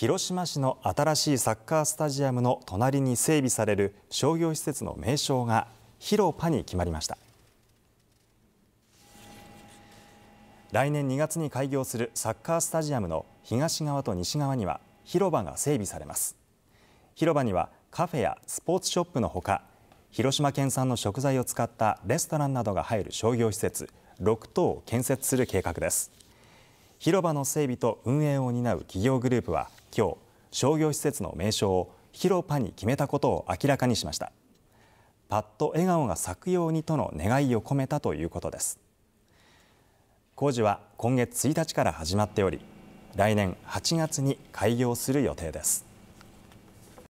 広島市の新しいサッカースタジアムの隣に整備される商業施設の名称が広パに決まりました来年2月に開業するサッカースタジアムの東側と西側には広場が整備されます広場にはカフェやスポーツショップのほか広島県産の食材を使ったレストランなどが入る商業施設6棟を建設する計画です広場の整備と運営を担う企業グループは今日商業施設の名称を広パに決めたことを明らかにしましたパッと笑顔が咲くようにとの願いを込めたということです工事は今月1日から始まっており来年8月に開業する予定です